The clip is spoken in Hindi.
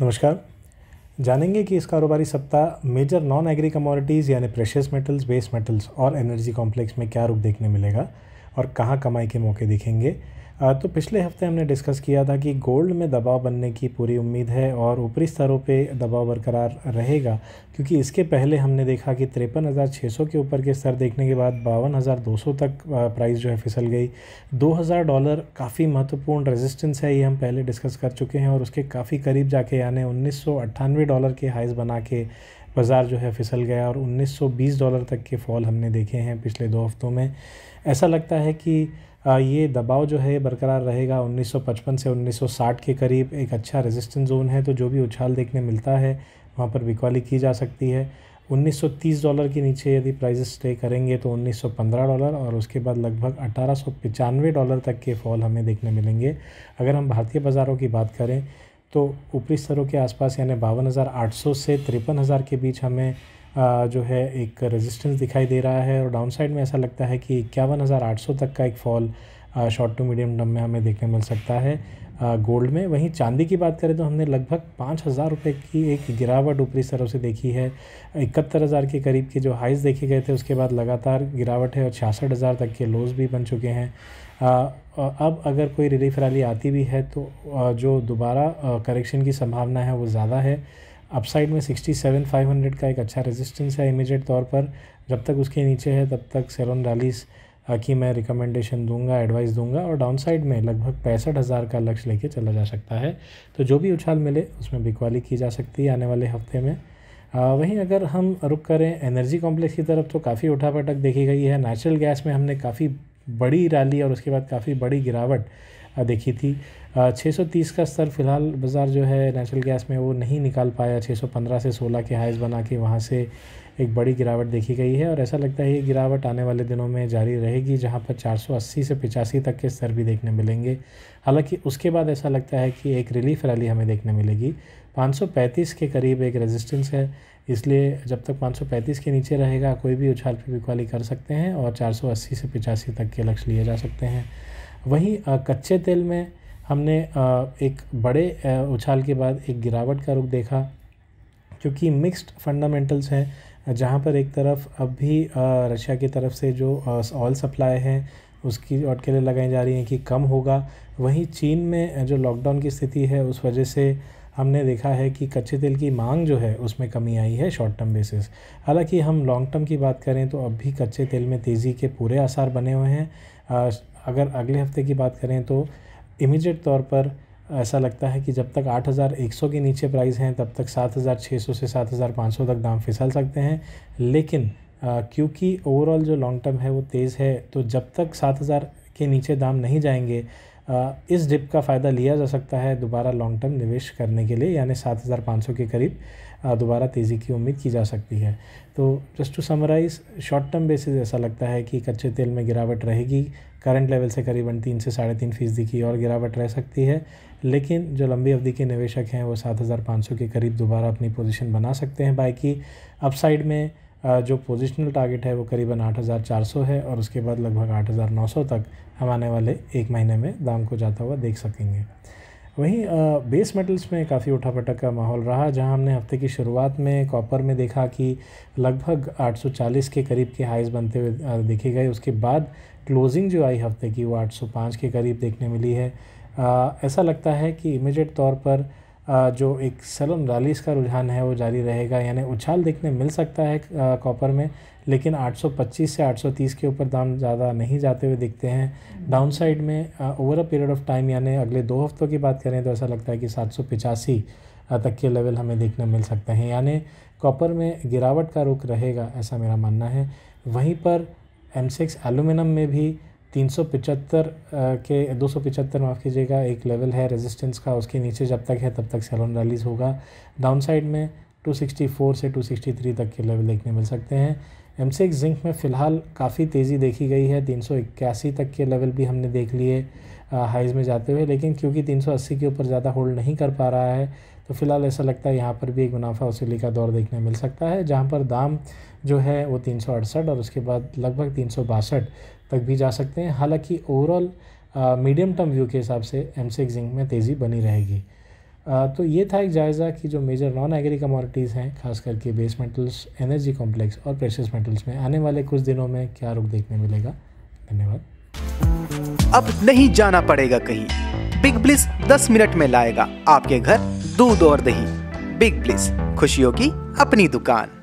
नमस्कार जानेंगे कि इस कारोबारी सप्ताह मेजर नॉन एग्री कमोडिटीज़ यानी प्रेशियस मेटल्स बेस मेटल्स और एनर्जी कॉम्प्लेक्स में क्या रूप देखने मिलेगा और कहाँ कमाई के मौके दिखेंगे तो पिछले हफ्ते हमने डिस्कस किया था कि गोल्ड में दबाव बनने की पूरी उम्मीद है और ऊपरी स्तरों पे दबाव बरकरार रहेगा क्योंकि इसके पहले हमने देखा कि तिरपन हज़ार छः सौ के ऊपर के स्तर देखने के बाद बावन हज़ार दो सौ तक प्राइस जो है फिसल गई दो हज़ार डॉलर काफ़ी महत्वपूर्ण रेजिस्टेंस है ये हम पहले डिस्कस कर चुके हैं और उसके काफ़ी करीब जाके यानी उन्नीस सौ अट्ठानवे डॉलर के हाइज़ बना के बाज़ार जो है फिसल गया और 1920 डॉलर तक के फॉल हमने देखे हैं पिछले दो हफ्तों में ऐसा लगता है कि ये दबाव जो है बरकरार रहेगा 1955 से 1960 के करीब एक अच्छा रेजिस्टेंस जोन है तो जो भी उछाल देखने मिलता है वहाँ पर बिकवाली की जा सकती है 1930 डॉलर के नीचे यदि प्राइजेस स्टे करेंगे तो 1915 डॉलर और उसके बाद लगभग अठारह डॉलर तक के फॉल हमें देखने मिलेंगे अगर हम भारतीय बाज़ारों की बात करें तो ऊपरी स्तरों के आसपास यानी बावन से तिरपन के बीच हमें जो है एक रेजिस्टेंस दिखाई दे रहा है और डाउन साइड में ऐसा लगता है कि इक्यावन हज़ार आठ सौ तक का एक fall short to medium term में हमें देखने मिल सकता है गोल्ड में वहीं चांदी की बात करें तो हमने लगभग पाँच हज़ार रुपये की एक गिरावट ऊपरी तरफ से देखी है इकहत्तर हज़ार के करीब के जो हाइज देखे गए थे उसके बाद लगातार गिरावट है और छियासठ हज़ार तक के लोज भी बन चुके हैं अब अगर कोई रिलीफ रैली आती भी है तो जो दोबारा करेक्शन की संभावना है वो ज़्यादा है अपसाइड में सिक्सटी सेवन फाइव हंड्रेड का एक अच्छा रेजिस्टेंस है इमीडिएट तौर पर जब तक उसके नीचे है तब तक सेरोन डालीस की मैं रिकमेंडेशन दूंगा एडवाइस दूंगा और डाउनसाइड में लगभग पैंसठ हज़ार का लक्ष्य लेके चला जा सकता है तो जो भी उछाल मिले उसमें बिकवाली की जा सकती है आने वाले हफ्ते में आ, वहीं अगर हम रुक करें एनर्जी कॉम्प्लेक्स की तरफ तो काफ़ी उठापटक देखी गई है नेचुरल गैस में हमने काफ़ी बड़ी रैली और उसके बाद काफ़ी बड़ी गिरावट देखी थी 630 का स्तर फिलहाल बाज़ार जो है नेचुरल गैस में वो नहीं निकाल पाया 615 से 16 के हाइस बना के वहाँ से एक बड़ी गिरावट देखी गई है और ऐसा लगता है ये गिरावट आने वाले दिनों में जारी रहेगी जहाँ पर 480 से पिचासी तक के स्तर भी देखने मिलेंगे हालांकि उसके बाद ऐसा लगता है कि एक रिलीफ रैली हमें देखने मिलेगी 535 के करीब एक रेजिस्टेंस है इसलिए जब तक 535 के नीचे रहेगा कोई भी उछाल पे बिकवाली कर सकते हैं और 480 से पिचासी तक के लक्ष्य लिए जा सकते हैं वहीं कच्चे तेल में हमने एक बड़े उछाल के बाद एक गिरावट का रुख देखा क्योंकि मिक्स्ड फंडामेंटल्स हैं जहाँ पर एक तरफ अब भी रशिया की तरफ से जो ऑयल सप्लाई है उसकी लिए लगाई जा रही हैं कि कम होगा वहीं चीन में जो लॉकडाउन की स्थिति है उस वजह से हमने देखा है कि कच्चे तेल की मांग जो है उसमें कमी आई है शॉर्ट टर्म बेसिस हालांकि हम लॉन्ग टर्म की बात करें तो अब भी कच्चे तेल में तेज़ी के पूरे आसार बने हुए हैं अगर अगले हफ्ते की बात करें तो इमीडिएट तौर पर ऐसा लगता है कि जब तक 8,100 के नीचे प्राइस हैं तब तक 7,600 से 7,500 तक दाम फिसल सकते हैं लेकिन क्योंकि ओवरऑल जो लॉन्ग टर्म है वो तेज़ है तो जब तक 7,000 के नीचे दाम नहीं जाएंगे इस डिप का फ़ायदा लिया जा सकता है दोबारा लॉन्ग टर्म निवेश करने के लिए यानी सात हज़ार पाँच सौ के करीब दोबारा तेज़ी की उम्मीद की जा सकती है तो just to summarise short term basis ऐसा लगता है कि कच्चे तेल में गिरावट रहेगी करंट लेवल से करीबन तीन से साढ़े तीन फीसदी की और गिरावट रह सकती है लेकिन जो लंबी अवधि के निवेशक हैं वो सात हज़ार पाँच सौ के करीब दोबारा अपनी पोजिशन बना सकते हैं बाकी की अपसाइड में जो पोजिशनल टारगेट है वो करीबन 8,400 है और उसके बाद लगभग 8,900 तक हम आने वाले एक महीने में दाम को जाता हुआ देख सकेंगे वहीं बेस मेटल्स में काफ़ी उठापटक का माहौल रहा जहां हमने हफ्ते की शुरुआत में कॉपर में देखा कि लगभग 840 के करीब के हाइज बनते हुए देखे गए उसके बाद क्लोजिंग जो आई हफ्ते की वो 805 के करीब देखने मिली है आ, ऐसा लगता है कि इमीडिएट तौर पर जो एक सलम रालीस का रुझान है वो जारी रहेगा यानी उछाल देखने मिल सकता है कॉपर में लेकिन 825 से 830 के ऊपर दाम ज़्यादा नहीं जाते हुए दिखते हैं डाउन हम्म। साइड में over a period of time यानी अगले दो हफ्तों की बात करें तो ऐसा लगता है कि सात तक के लेवल हमें देखने मिल सकते हैं यानी कॉपर में गिरावट का रुख रहेगा ऐसा मेरा मानना है वहीं पर एम सिक्स एलुमिनियम में भी तीन सौ पिचहत्तर के दो सौ पिचहत्तर माफ़ कीजिएगा एक लेवल है रेजिस्टेंस का उसके नीचे जब तक है तब तक सेलोन रैलीज होगा डाउन साइड में 264 से 263 तक के लेवल देखने मिल सकते हैं एम सिक्स जिंक में फ़िलहाल काफ़ी तेज़ी देखी गई है तीन तक के लेवल भी हमने देख लिए हाइज़ में जाते हुए लेकिन क्योंकि 380 के ऊपर ज़्यादा होल्ड नहीं कर पा रहा है तो फ़िलहाल ऐसा लगता है यहाँ पर भी एक मुनाफा वसूली का दौर देखने मिल सकता है जहाँ पर दाम जो है वो तीन और उसके बाद लगभग तीन तक भी जा सकते हैं हालांकि ओवरऑल मीडियम टर्म व्यू के हिसाब से एम सिक्स जिंक में तेज़ी बनी रहेगी uh, तो ये था एक जायज़ा कि जो मेजर नॉन एग्री कमोडिटीज़ हैं खास करके बेस मेटल्स एनर्जी कॉम्प्लेक्स और प्रेशस मेटल्स में आने वाले कुछ दिनों में क्या रुख देखने मिलेगा धन्यवाद अब नहीं जाना पड़ेगा कहीं बिग ब्लिस दस मिनट में लाएगा आपके घर दूध और दही बिग ब्लिस खुशियों की अपनी दुकान